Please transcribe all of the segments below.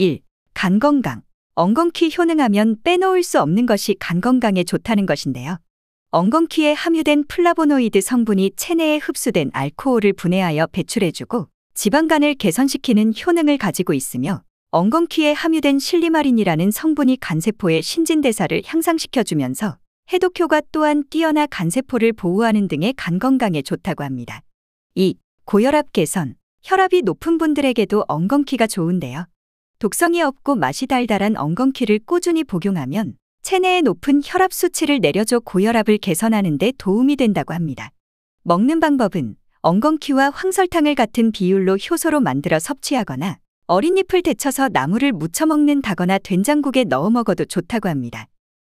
1. 간건강. 엉겅퀴 효능하면 빼놓을 수 없는 것이 간건강에 좋다는 것인데요. 엉겅퀴에 함유된 플라보노이드 성분이 체내에 흡수된 알코올을 분해하여 배출해주고 지방간을 개선시키는 효능을 가지고 있으며 엉겅퀴에 함유된 실리마린이라는 성분이 간세포의 신진대사를 향상시켜주면서 해독 효과 또한 뛰어나 간세포를 보호하는 등의 간건강에 좋다고 합니다. 2. 고혈압 개선. 혈압이 높은 분들에게도 엉겅퀴가 좋은데요. 독성이 없고 맛이 달달한 엉겅퀴를 꾸준히 복용하면 체내의 높은 혈압 수치를 내려줘 고혈압을 개선하는 데 도움이 된다고 합니다. 먹는 방법은 엉겅퀴와 황설탕을 같은 비율로 효소로 만들어 섭취하거나 어린잎을 데쳐서 나물을 무쳐 먹는다거나 된장국에 넣어 먹어도 좋다고 합니다.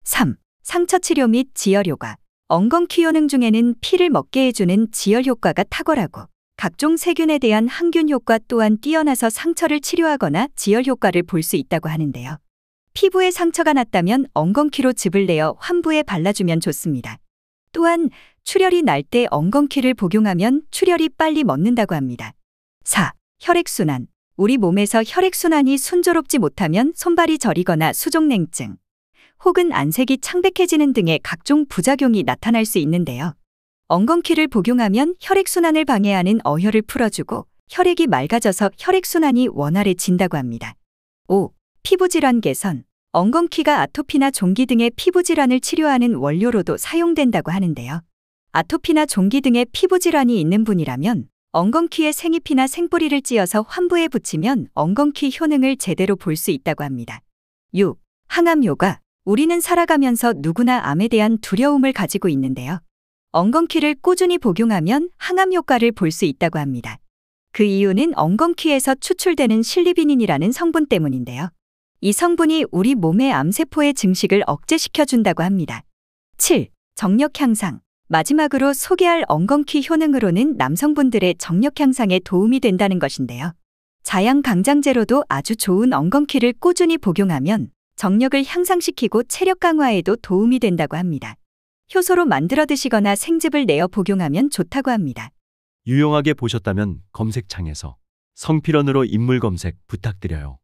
3. 상처 치료 및 지혈 효과. 엉겅퀴 효능 중에는 피를 먹게 해주는 지혈 효과가 탁월하고 각종 세균에 대한 항균 효과 또한 뛰어나서 상처를 치료하거나 지혈 효과를 볼 수 있다고 하는데요. 피부에 상처가 났다면 엉겅퀴로 즙을 내어 환부에 발라주면 좋습니다. 또한 출혈이 날 때 엉겅퀴를 복용하면 출혈이 빨리 멎는다고 합니다. 4. 혈액순환. 우리 몸에서 혈액순환이 순조롭지 못하면 손발이 저리거나 수족냉증, 혹은 안색이 창백해지는 등의 각종 부작용이 나타날 수 있는데요. 엉겅퀴를 복용하면 혈액순환을 방해하는 어혈을 풀어주고 혈액이 맑아져서 혈액순환이 원활해진다고 합니다. 5. 피부질환 개선 엉겅퀴가 아토피나 종기 등의 피부질환을 치료하는 원료로도 사용된다고 하는데요. 아토피나 종기 등의 피부질환이 있는 분이라면 엉겅퀴에 생잎이나 생뿌리를 찧어서 환부에 붙이면 엉겅퀴 효능을 제대로 볼 수 있다고 합니다. 6. 항암 요가 우리는 살아가면서 누구나 암에 대한 두려움을 가지고 있는데요. 엉겅퀴를 꾸준히 복용하면 항암 효과를 볼 수 있다고 합니다. 그 이유는 엉겅퀴에서 추출되는 실리비닌이라는 성분 때문인데요. 이 성분이 우리 몸의 암세포의 증식을 억제시켜준다고 합니다. 7. 정력 향상. 마지막으로 소개할 엉겅퀴 효능으로는 남성분들의 정력 향상에 도움이 된다는 것인데요. 자양 강장제로도 아주 좋은 엉겅퀴를 꾸준히 복용하면 정력을 향상시키고 체력 강화에도 도움이 된다고 합니다. 효소로 만들어 드시거나 생즙을 내어 복용하면 좋다고 합니다. 유용하게 보셨다면 검색창에서 성필원으로 인물 검색 부탁드려요.